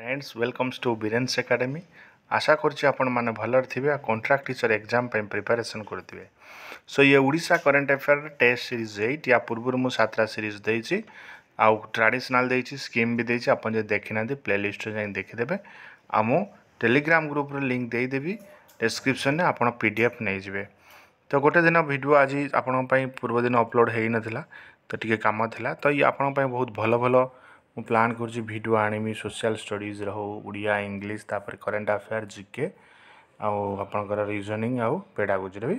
Friends welcomes to Biren's academy ଆଶା କରୁଛି ଆପଣମାନେ ଭଲରେ ଥିବେ ଆଉ କଣ୍ଟ୍ରାକ୍ଟ ଟିଚର୍ ଏକ୍ଜାମ୍ ପାଇଁ ପ୍ରିପାରେସନ୍ କରୁଥିବେ ସୋ ଇଏ Odisha current affair test series eight ୟା ପୂର୍ବରୁ ମୁଁ ସାତଟା ସିରିଜ୍ ଦେଇଛି ଆଉ ଟ୍ରାଡ଼ିସନାଲ୍ ଦେଇଛି ସ୍କିମ୍ ବି ଦେଇଛି ଆପଣ ଯଦି ଦେଖିନାହାନ୍ତି ପ୍ଲେଲିଷ୍ଟରୁ ଯାଇ ଦେଖିଦେବେ ଆଉ ମୁଁ ଟେଲିଗ୍ରାମ ଗ୍ରୁପ୍ରେ ଲିଙ୍କ୍ ଦେଇଦେବି ଡେସ୍କ୍ରିପ୍ସନ୍ରେ ଆପଣ ପି ଡି ଏଫ୍ ନେଇଯିବେ ତ ଗୋଟେ ଦିନ ଭିଡ଼ିଓ ଆଜି ଆପଣଙ୍କ ପାଇଁ ପୂର୍ବଦିନ ଅପଲୋଡ଼ ହୋଇନଥିଲା ତ ଟିକେ କାମ ଥିଲା ତ ଇଏ ଆପଣଙ୍କ ପାଇଁ ବହୁତ ଭଲ ଭଲ ମୁଁ ପ୍ଲାନ୍ କରୁଛି ଭିଡ଼ିଓ ଆଣିବି ସୋସିଆଲ୍ ଷ୍ଟଡ଼ିଜ୍ର ହେଉ ଓଡ଼ିଆ ଇଂଲିଶ ତା'ପରେ କରେଣ୍ଟ ଆଫେୟାର୍ ଜିକେ ଆଉ ଆପଣଙ୍କର ରିଜନିଂ ଆଉ ପେଡ଼ାଗୋଜିର ବି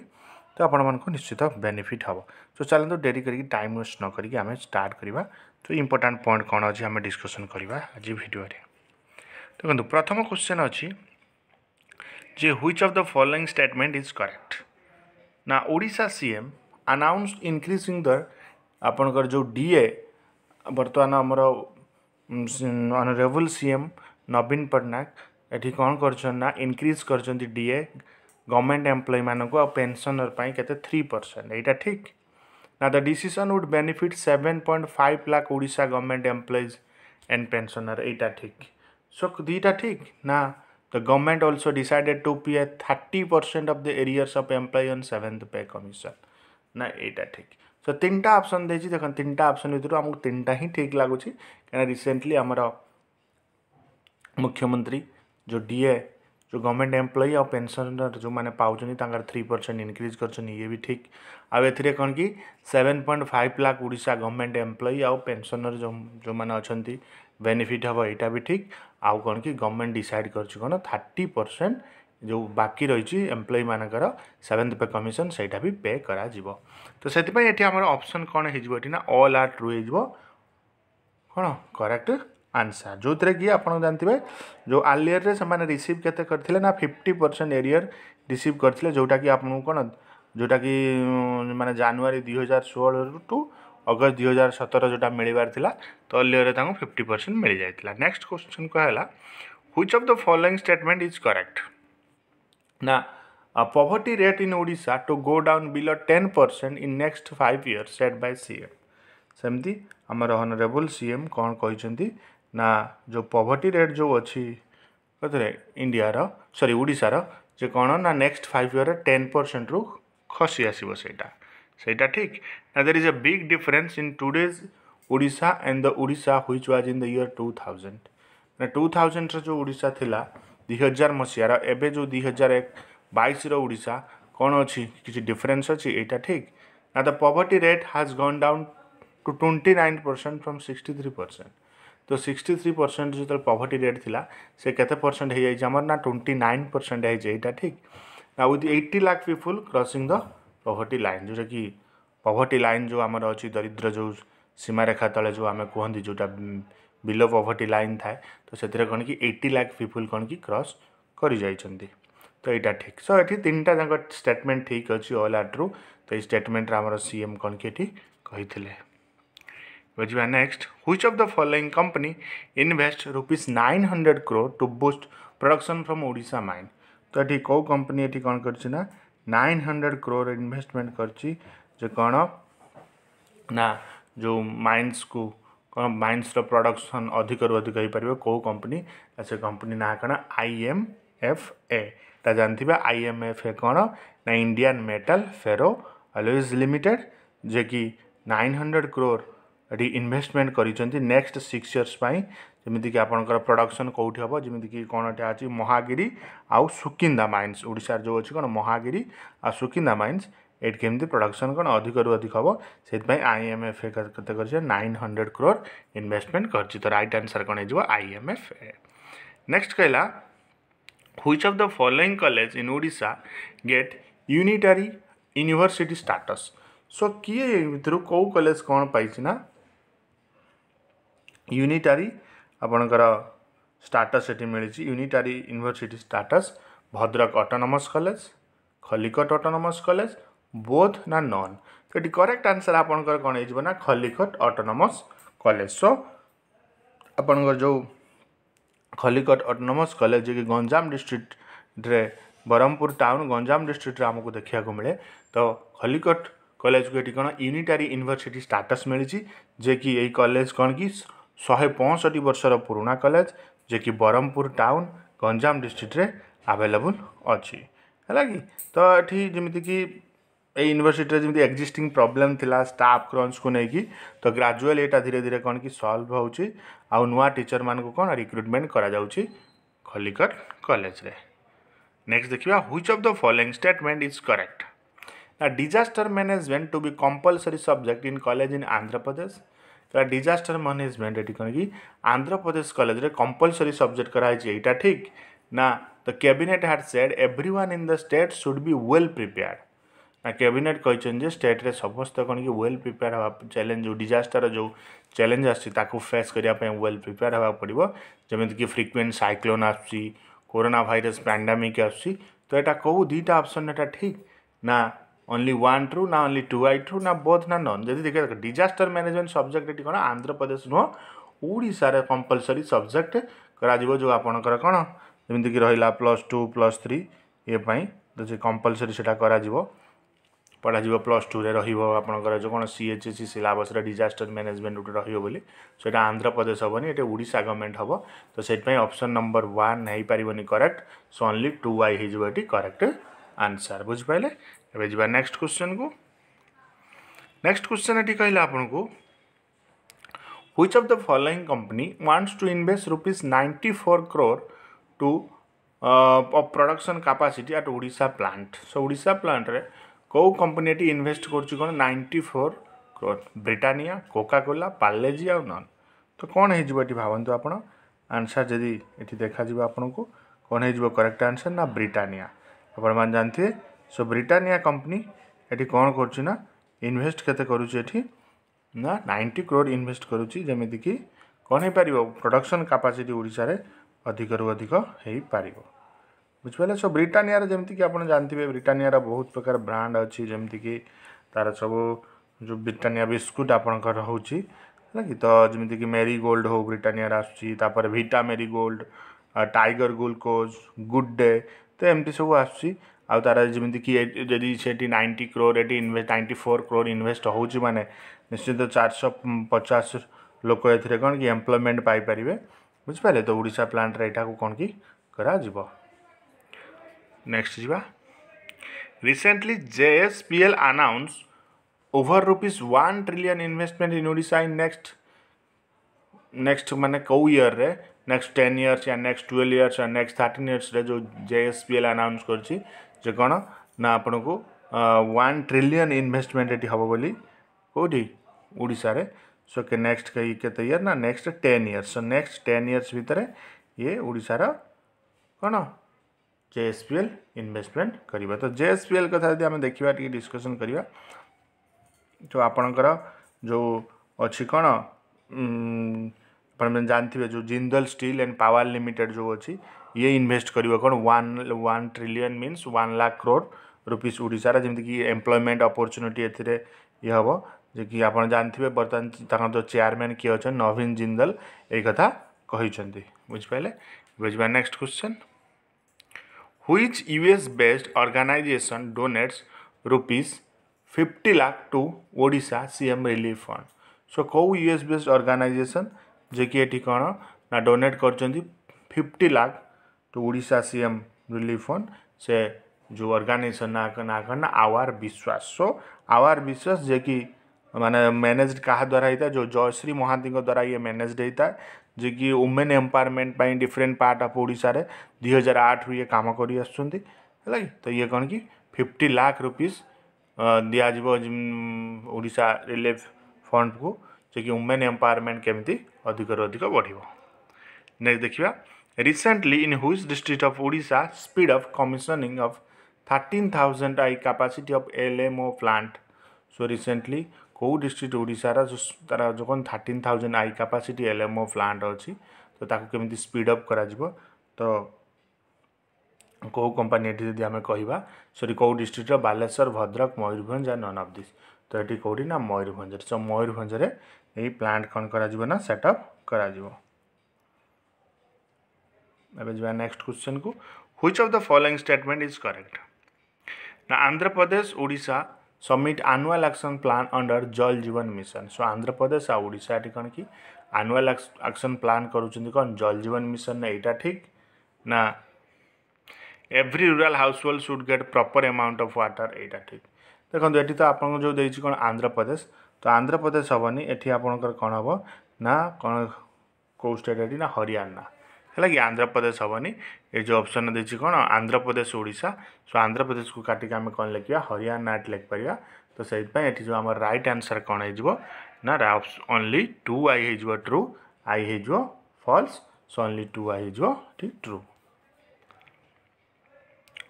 ତ ଆପଣମାନଙ୍କୁ ନିଶ୍ଚିତ ବେନିଫିଟ୍ ହେବ ତ ଚାଲନ୍ତୁ ଡେରି କରିକି ଟାଇମ୍ ୱେଷ୍ଟ ନ କରିକି ଆମେ ଷ୍ଟାର୍ଟ କରିବା ତ ଇମ୍ପୋର୍ଟାଣ୍ଟ ପଏଣ୍ଟ କ'ଣ ଅଛି ଆମେ ଡିସ୍କସନ୍ କରିବା ଆଜି ଭିଡ଼ିଓରେ ଦେଖନ୍ତୁ ପ୍ରଥମ କ୍ୱେଶ୍ଚନ୍ ଅଛି ଯେ which of the following statement is correct ନା Odisha CM announce increasing the ଆପଣଙ୍କର ଯେଉଁ ଡିଏ ବର୍ତ୍ତମାନ ଆମର ଅନରେବୁଲ୍ ସିଏମ୍ ନବୀନ ପଟ୍ଟନାୟକ ଏଠି କ'ଣ କରିଛନ୍ତି ନା ଇନକ୍ରିଜ୍ କରିଛନ୍ତି ଡି ଏ ଗଭର୍ଣ୍ଣମେଣ୍ଟ ଏମ୍ପ୍ଲୟିମାନଙ୍କୁ ଆଉ ପେନ୍ସନର୍ ପାଇଁ କେତେ ଥ୍ରୀ ପରସେଣ୍ଟ ଏଇଟା ଠିକ୍ ନା the decision would benefit seven point five lakh Odisha government employees and pensioner ଏଇଟା ଠିକ୍ ସୋ ଦୁଇଟା ଠିକ୍ ନା the government also decided to pay thirty percent of the arrears of employee on seventh pay commission ନା ଏଇଟା ଠିକ୍ सो तीन তিনটা অপসন দিয়েছি देख तीन অপসন ভিতর আমি आमको तीन ঠিক ही ठीक लगुच क्या रिसेंटली आम मुख्यमंत्री जो डीए जो गवर्नमेंट एम्प्लयी और पेनसनर जो मैंने पाँच थ्री परसेंट इनक्रिज कर ये भी ठीक आउ ए कौन कि seven point five lakh Odisha government employee आउ पेनसनर जो जो मैंने अच्छा बेनिफिट हम यहाँ भी ठीक आउ कौन कि गवर्नमेंट डिसाइड कर थर्टी परसेंट जो बाकी रही एम्प्लयी मानक सेवेन्थ पे कमिशन सहीटा भी पे करा तो से एठी कौन ऑप्शन कोन हिजबो ना ऑल आर ट्रू हो कौन करेक्ट आंसर जो थे कि आप जानते जो आर्लीयर से रिसीव के ना फिफ्टी परसेंट एरियर रिसीव करते जोटा कि आप जोटा कि मैंने जानुरी दुई हजार षोह टू अगस्त दुई हजार सतर जो मिलवार तो अर्लीयर फिफ्टी परसेंट मिल जाता नेक्स्ट क्वेश्चन कहला which of the following statement is correct Now, a poverty rate in Odisha to go down below 10% in next 5 years said by CM. ସେମିତି ଆମର ହନରେବୁଲ୍ ସି ଏମ୍ କ'ଣ କହିଛନ୍ତି ନା ଯେଉଁ ପଭର୍ଟି ରେଟ୍ ଯେଉଁ ଅଛି କଥିରେ ଇଣ୍ଡିଆର ସରି ଓଡ଼ିଶାର ଯେ କ'ଣ ନା ନେକ୍ସଟ ଫାଇଭ୍ ଇୟର୍ରେ ଟେନ୍ ପରସେଣ୍ଟରୁ ଖସି ଆସିବ ସେଇଟା ସେଇଟା ଠିକ୍ ନା there is a big difference in today's Odisha and the Odisha which was in the year two thousand ନା ଟୁ ଥାଉଜେଣ୍ଡର ଯେଉଁ ଓଡ଼ିଶା ଥିଲା ଦୁଇ ହଜାର ମସିହାର ଏବେ ଯେଉଁ ଦୁଇ ହଜାର ବାଇଶର ଓଡ଼ିଶା କ'ଣ ଅଛି କିଛି ଡିଫରେନ୍ସ ଅଛି ଏଇଟା ଠିକ୍ ନା the poverty rate has gone down to twenty nine percent from sixty three percent ତ ସିକ୍ସଟି ଥ୍ରୀ ପରସେଣ୍ଟ ଯେତେବେଳେ ପଭର୍ଟି ରେଟ୍ ଥିଲା ସେ କେତେ ପରସେଣ୍ଟ ହେଇଯାଇଛି ଆମର ନା ଟ୍ୱେଣ୍ଟି ନାଇନ୍ ପରସେଣ୍ଟ ହେଇଛି ଏଇଟା ଠିକ୍ ନା with eighty lakh people crossing the poverty line ଯେଉଁଟାକି ପଭର୍ଟି ଲାଇନ୍ ଯେଉଁ ଆମର ଅଛି ଦରିଦ୍ର ଯେଉଁ ସୀମାରେଖା ତଳେ ଯେଉଁ ଆମେ କୁହନ୍ତି ଯେଉଁଟା बिलो पवर्टी लाइन थाए तो से कौन कि एट्टी लाख पीपुल कौन कि क्रस कर तो यहाँ ठीक सो ये तीन टाइम स्टेटमेंट ठीक अच्छे अल आर्ट्रु तो ये स्टेटमेंट आम सी एम कौन कि बुझा next which of the following company invest rupees nine hundred crore to boost production from Odisha mine तो ये कौ कंपनी ये कौन करा नाइन हंड्रेड क्रोर इनभेस्टमेंट कर जो माइन्स को କ'ଣ ମାଇନ୍ସର ପ୍ରଡ଼କ୍ସନ୍ ଅଧିକରୁ ଅଧିକ ହେଇପାରିବ କେଉଁ କମ୍ପାନୀ ସେ କମ୍ପାନୀ ନାଁ କ'ଣ ଆଇ ଏମ୍ ଏଫ୍ ଏ ତା ଜାଣିଥିବା ଆଇ ଏମ୍ ଏଫ୍ ଏ କ'ଣ ନା Indian metal ferro alloys limited ଯିଏକି ନାଇନ୍ ହଣ୍ଡ୍ରେଡ଼ କ୍ରୋର୍ ଏଠି ଇନଭେଷ୍ଟମେଣ୍ଟ କରିଛନ୍ତି ନେକ୍ସଟ ସିକ୍ସ ଇୟର୍ସ ପାଇଁ ଯେମିତିକି ଆପଣଙ୍କର ପ୍ରଡ଼କ୍ସନ୍ କେଉଁଠି ହେବ ଯେମିତିକି କ'ଣ ଏଠି ଅଛି ମହାଗିରି ଆଉ ସୁକିନ୍ଦା ମାଇନ୍ସ ଓଡ଼ିଶାର ଯେଉଁ ଅଛି କ'ଣ ମହାଗିରି ଆଉ ସୁକିନ୍ଦା ମାଇନ୍ସ ये केमी प्रडक्शन कौन अधिक रू अधिक हम से आई एम एफ ए कैसे कर नाइन हंड्रेड क्रोर इनभेस्टमेंट कर रईट आनसर कौन हो I M F A next कहला which of the following college in Odisha get unitary university status so किए कौ कलेज कौन पाई ना यूनिटारी आपणकर स्टाटस ये मिली unitary university status Bhadrak autonomous college Khallikot autonomous college both ନା ନନ୍ ସେଠି କରେକ୍ଟ ଆନ୍ସର୍ ଆପଣଙ୍କର କ'ଣ ହେଇଯିବ ନା ଖଲିକଟ ଅଟୋନମସ୍ କଲେଜ ସୋ ଆପଣଙ୍କର ଯେଉଁ ଖଲିକଟ ଅଟୋନମସ୍ କଲେଜ ଯିଏକି ଗଞ୍ଜାମ ଡିଷ୍ଟ୍ରିକ୍ଟରେ ବ୍ରହ୍ମପୁର ଟାଉନ୍ ଗଞ୍ଜାମ ଡିଷ୍ଟ୍ରିକ୍ଟରେ ଆମକୁ ଦେଖିବାକୁ ମିଳେ ତ ଖଲିକଟ କଲେଜକୁ ଏଠି କ'ଣ ୟୁନିଟାରୀ ୟୁନିଭର୍ସିଟି ଷ୍ଟାଟସ୍ ମିଳିଛି ଯିଏକି ଏଇ କଲେଜ କ'ଣ କି ଶହେ ପଞ୍ଚଷଠି ବର୍ଷର ପୁରୁଣା କଲେଜ ଯିଏକି ବ୍ରହ୍ମପୁର ଟାଉନ୍ ଗଞ୍ଜାମ ଡିଷ୍ଟ୍ରିକ୍ଟରେ ଆଭେଲେବୁଲ୍ ଅଛି ହେଲା କି ତ ଏଠି ଯେମିତିକି ये यूनिवर्सीटर जमी एक्जिस्ट प्रोब्लेम थी स्टाफ क्रंच को लेकिन तो ग्राजुआल यहाँ धीरे धीरे कौन कि सल्व होचर मान को कौन रिक्रुटमेंट कर खलिकट कलेज नेक्स्ट देखिए which of the following statement is correct ना disaster management to be compulsory subject in college in Andhra Pradesh disaster management ये कौन कि Andhra Pradesh college compulsory subject कराई यहाँ ठीक ना the cabinet had said every one in the state should be well prepared ना cabinet कहते स्टेट रे समस्त कौन कि वेल प्रिपेयर हाँ चैलेंज जो डिजास्टर जो चैलेंज आसी फेस करने वेल प्रिपेयर हाँ पड़ो जमीक फ्रिक्वेन्ट सैक्लोन आसना भाइर पैंडामिक आसी तो यहाँ कौ दुटा अप्सन ठीक ना ओनली वन ट्रु ना ओनली टू आई ट्रु ना बोथ ना नन जब देखिए डिजास्टर मैनेजमेंट सब्जेक्ट कौन आंध्र प्रदेश नुह ओडार कंपलसरी सब्जेक्ट कर जो आपणकर कौन जमीक रहा प्लस टू प्लस थ्री ये तो कंपलसरी से পড়া জিবা প্লাস 2 রে রহিব আপনকার যে কোন সিএইচএসসি সিলেবাস রে ডিজাস্টার ম্যানেজমেন্ট উট রহি হইবলি সো এটা অন্ধ্রপ্রদেশ হব নে এটা ওড়িশা गवर्नमेंट হব তো সেট পায় অপশন নাম্বার 1 হই পারিবনি करेक्ट সো অনলি 2y হিজবটি करेक्ट आंसर बुझ पाइले এবে জিবা নেক্সট কোশ্চেন কো নেক্সট কোশ্চেন এটি কইলা আপনকু which of the following company wants to invest rupees 94 crore to up production capacity at Odisha plant so Odisha plant রে କେଉଁ କମ୍ପାନୀଟି ଇନଭେଷ୍ଟ କରୁଛି କ'ଣ ninety four crore Britannia Coca Cola Parle G ଆଉ ନନ୍ ତ କ'ଣ ହେଇଯିବ ଏଠି ଭାବନ୍ତୁ ଆପଣ ଆନ୍ସର୍ ଯଦି ଏଠି ଦେଖାଯିବ ଆପଣଙ୍କୁ କ'ଣ ହେଇଯିବ କରେକ୍ଟ ଆନ୍ସର୍ ନା ବ୍ରିଟାନିଆ ଆପଣମାନେ ଜାଣିଥିବେ ସୋ ବ୍ରିଟାନିଆ କମ୍ପାନୀ ଏଠି କ'ଣ କରୁଛି ନା ଇନଭେଷ୍ଟ କେତେ କରୁଛି ଏଠି ନା ନାଇଣ୍ଟି କ୍ରୋର୍ ଇନଭେଷ୍ଟ କରୁଛି ଯେମିତିକି କ'ଣ ହେଇପାରିବ ପ୍ରଡ଼କ୍ସନ୍ କାପାସିଟି ଓଡ଼ିଶାରେ ଅଧିକରୁ ଅଧିକ ହେଇପାରିବ बुझे सब ब्रिटानिया जमीक आप जानते हैं ब्रिटानिया बहुत प्रकार ब्रांड अच्छी जमीक तार सब जो ब्रिटानिया बिस्कुट आप है तो जमीक मेरी गोल्ड हो ब्रिटानिया आसपर भिटा Marie Gold Tiger glucose Good Day तो एमती सब आस तार जमीक यदि नाइंटी क्रोर ये इन नाइंटी फोर क्रोर इनभेस्ट हो मैंने निश्चित तो चार शौ पचास लोक ये कौन कि एम्प्लयमेंट पाइपर बुझे तो ओडा प्लांट यू कौन कि नेक्स्ट जीवा recently JSPL announce over rupees one trillion investment in Odisha in next next मैंने कौ इयर रे नेक्स्ट टेन इयर्स या नेक्स्ट ट्वेल्व इयर्स या नेक्स्ट थर्टीन इयर्स रे जो जेएसपीएल अनाउंस करछि जे कोन ना आपन को वन ट्रिलियन इनभेस्टमेंट ये हम बोली कौटी ओडिसा सो के नेक्स्ट कई के इयर ना next ten years so next ten years भितर ये ओडार कौन जे एस एल इनभेस्टमेंट करवा तो जे एस पी कथा जब देखा टी डिस्कसन करवा तो आपणकर जो अच्छी कौन आप जानते जो Jindal steel and power limited जो अच्छी ये इनभेस्ट कर one trillion means one lakh crore rupees ओडार जमीक एम्प्लयमेंट अपर्चुनिटी हम जो कि आप जानते बर्तमान तक जो चेयरमैन किए अच्छे नवीन जिंदल यही कथा कही बुझे बुझे next question which US based organization donates rupees 50 lakh to Odisha CM Relief Fund. So କୋଉ US based organization ଯେ କି ଏଠି କ'ଣ ନା ଡୋନେଟ୍ କରିଛନ୍ତି fifty lakh to Odisha C M relief fund ସେ ଯେଉଁ ଅର୍ଗାନାଇଜେସନ୍ ନାଁ ନାଁ କ'ଣ ନା ଆୱାର ବିଶ୍ୱାସ ସୋ ଆୱାର ବିଶ୍ୱାସ ଯେ କି ମାନେ ମ୍ୟାନେଜ୍ କାହା ଦ୍ୱାରା ହେଇଥାଏ ଯେଉଁ ଜୟଶ୍ରୀ ମହାନ୍ତିଙ୍କ ଦ୍ୱାରା ଇଏ ମ୍ୟାନେଜ୍ ହେଇଥାଏ जे कि women empowerment different part of ओडार दुई हजार आठ रू ये काम कर तो ये कौन कि फिफ्टी लाख रुपीज दिजाव ओडा रिलीफ फंड को जो कि वुमेन एम्पावरमेंट केमी अधिक रु अधिक बढ़ देखा recently in which district of Odisha speed of commissioning of thirteen thousand I capacity of L M O plant so recently କେଉଁ ଡିଷ୍ଟ୍ରିକ୍ଟ ଓଡ଼ିଶାର ତା'ର ଯখন thirteen thousand I capacity L M O plant ଅଛି ତ ତାକୁ କେମିତି ସ୍ପିଡ଼ ଅପ୍ କରାଯିବ ତ କେଉଁ କମ୍ପାନୀ ଏଠି ଯଦି ଆମେ କହିବା ସରି କେଉଁ ଡିଷ୍ଟ୍ରିକ୍ଟର Baleswar Bhadrak Mayurbhanj and none of this ତ ଏଠି କେଉଁଠି ନା ମୟୂରଭଞ୍ଜରେ ସୋ ମୟୂରଭଞ୍ଜରେ ଏଇ ପ୍ଲାଣ୍ଟ କ'ଣ କରାଯିବ ନା ସେଟଅପ୍ କରାଯିବ ଏବେ ଯିବା ନେକ୍ସଟ କ୍ୱେଶ୍ଚନକୁ which of the following statement is correct ନା Andhra Pradesh Odisha submit annual action plan under ଜଳ ଜୀବନ ମିଶନ ସୋ ଆନ୍ଧ୍ରପ୍ରଦେଶ ଆଉ ଓଡ଼ିଶା ଏଠି କ'ଣ କି ଆନୁଆଲ୍ ଆକ୍ସନ୍ ପ୍ଲାନ୍ କରୁଛନ୍ତି କ'ଣ ଜଳ ଜୀବନ ମିଶନ ଏଇଟା ଠିକ୍ ନା every rural household should get proper amount of water ଏଇଟା ଠିକ୍ ଦେଖନ୍ତୁ ଏଠି ତ ଆପଣଙ୍କୁ ଯେଉଁ ଦେଇଛି କ'ଣ ଆନ୍ଧ୍ରପ୍ରଦେଶ ତ ଆନ୍ଧ୍ରପ୍ରଦେଶ ହେବନି ଏଠି ଆପଣଙ୍କର କ'ଣ ହେବ ନା କ'ଣ କେଉଁ ଷ୍ଟେଟ୍ ଏଠି ନା ହରିୟାଣା है कि आंध्र प्रदेश हेनी ये जो अप्सन देती कौन आंध्र प्रदेश ओडा सो आंध्र प्रदेश को काटिक आम कौन लिखा हरियाणा एट लिखिपर तो से जो आम रईट आंसर कौन हो ओनली टू आई हो ट्रु आई हो false so only two I हो true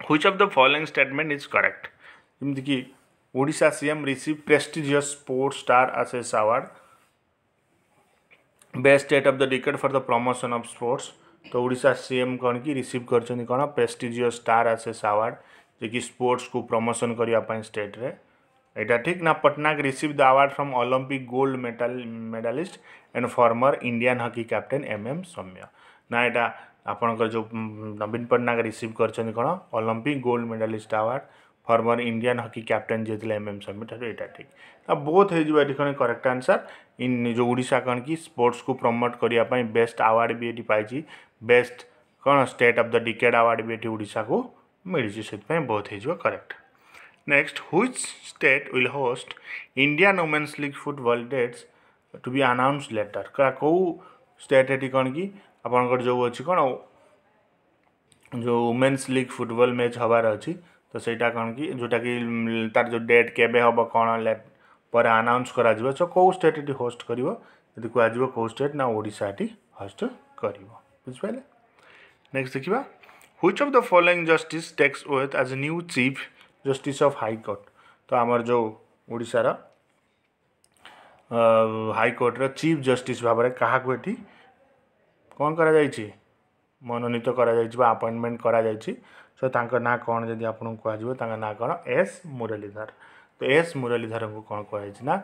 which of the following statement is correct जमीती ओडा C M receive prestigious sport star aces award best state of the ticket for the promotion of sports तो ओडा CM कौन कि receive कर prestigious star aces award जे कि sports को प्रमोशन करने स्टेट रे यहाँ ठीक ना Patnaik receive the award from Olympic gold medal medallist and former Indian hockey captain M M Somaya ना यहाँ आपण नवीन पट्टनायक रिसीव करलंपिक gold medallist award former Indian hockey captain जी एम एम शर्मी समीर यहाँ ठीक बोथ होने करेक्ट आंसर इन जो ओडा कण कि स्पोर्ट्स को प्रमोट करने बेस्ट आवार्ड भी ये पाई बेस्ट कौन state of the decade award भी ये ओडा को मिली से बोथ हो correct next which state will host Indian women's league football dates to be announce later क्या कौ स्टेट ये कौन कि आपण जो अच्छी कौन जो वुमेन्स लिग फुटबल मैच हबार अच्छी तो सहीटा कौन कि जोटा कि तार जो डेट के हम कौन पर आनाउन्स करो कौ स्टेट ये होस्ट कर यदि स्टेट ना ओडाटी हस्ट कर बुझे नेक्स्ट देखा which of the following justice takes oath as new chief justice of high court तो आमर जो ओडार हाइकोर्टर चीफ जस्टिस भाव में क्या को कौन कर ମନୋନୀତ କରାଯାଇଥିବା ଆପଏଣ୍ଟମେଣ୍ଟ କରାଯାଇଛି ସୋ ତାଙ୍କ ନାଁ କ'ଣ ଯଦି ଆପଣଙ୍କୁ କୁହାଯିବ ତାଙ୍କ ନାଁ କ'ଣ ଏସ୍ ମୁରଲୀଧର ତ ଏସ୍ ମୁରଲୀଧରଙ୍କୁ କ'ଣ କୁହାଯାଇଛି ନା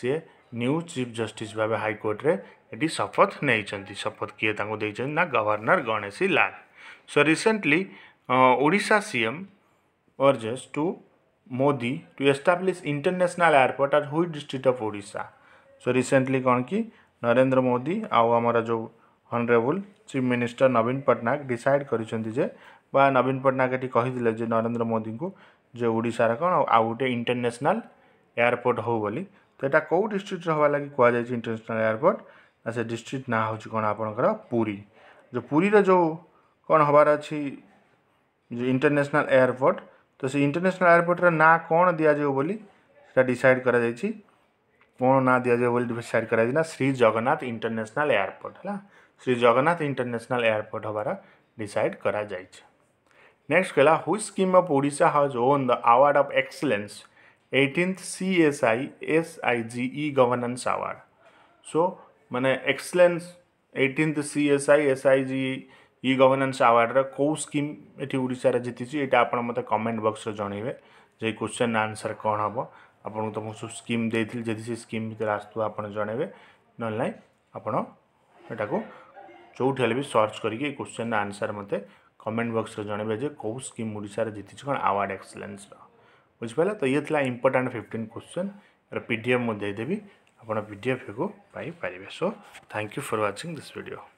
ସିଏ ନ୍ୟୁ ଚିଫ୍ ଜଷ୍ଟିସ୍ ଭାବେ ହାଇକୋର୍ଟରେ ଏଠି ଶପଥ ନେଇଛନ୍ତି ଶପଥ କିଏ ତାଙ୍କୁ ଦେଇଛନ୍ତି ନା governor Ganeshi Lal so recently Odisha CM urges to Modi to establish international airport at which district of Odisha so recently କ'ଣ କି ନରେନ୍ଦ୍ର ମୋଦି ଆଉ ଆମର ଯେଉଁ অনরেবল চিফ মিনিষ্টর নবীন পট্টনাক ডিসাইড করেছেন যে বা নবীন পট্টনাক এটি কে যে নরেন্দ্র মোদী যে ওড়িশার কোণ আউ গোটে ইন্টারন্যাশনাল এয়ারপোর্ট হো বলি তো এটা কেউ ডিস্ট্রিক্টরে হওয়া লাগি কুযাই ইন্টারন্যাশনাল এয়ারপোর্ট না সে ডিস্ট্রিক্ট না হচ্ছে কোণ আপনার পুরী যে পুরীর যে কোণ হবার অছি যে ইন্টারন্যাশনাল এয়ারপোর্ট তো সে ইন্টারন্যাশনাল এয়ারপোর্টর না কোণ দিয়া যাব বলি সেটা ডিসাইড করা যাইছি কোণ না দিয়া যাব বলি ডিসাইড করা যাই না শ্রী জগন্নাথ ইন্টারন্যাশনাল এয়ারপোর্ট হ্যাঁ શ્રી જગન્નાથ ઇન્ટરનેશનલ એરપોર્ટ અમારા ડિસાઇડ કરા જાય છે નેક્સ્ટ પહેલાં which scheme of Odisha has won the award of excellence eighteenth CSI SIGE governance award so মানে excellence eighteenth CSI SIG E governance আওয়ার্ডর কেউ স্কিম এটি ওড়িশার জিতিছি এটা আপনার মতো কমেন্ট বক্সরে জনাইবে যে কোশ্চেন আনসর কম হব আপনার তো সব স্কিম দিয়েছিল যদি সে স্কিম ভিতরে আসতো আপনার জনাইবে নহলে নাই আপনার এটা ଯେଉଁଠି ହେଲେ ବି ସର୍ଚ୍ଚ କରିକି ଏ କୋଶ୍ଚିନ୍ର ଆନ୍ସର୍ ମୋତେ କମେଣ୍ଟ ବକ୍ସରେ ଜଣାଇବେ ଯେ କେଉଁ ସ୍କିମ୍ ଓଡ଼ିଶାରେ ଜିତିଛି କ'ଣ ଆୱାର୍ଡ଼ ଏକ୍ସଲେନ୍ସର ବୁଝିପାରିଲେ ତ ଇଏ ଥିଲା ଇମ୍ପୋର୍ଟାଣ୍ଟ ଫିଫ୍ଟିନ୍ କୋଶ୍ଚିନ୍ ଏହାର ପି ଡି ଏଫ୍ ମୁଁ ଦେଇଦେବି ଆପଣ ପି ଡି ଏଫ୍ ଏକୁ ପାଇପାରିବେ so thank you for watching this video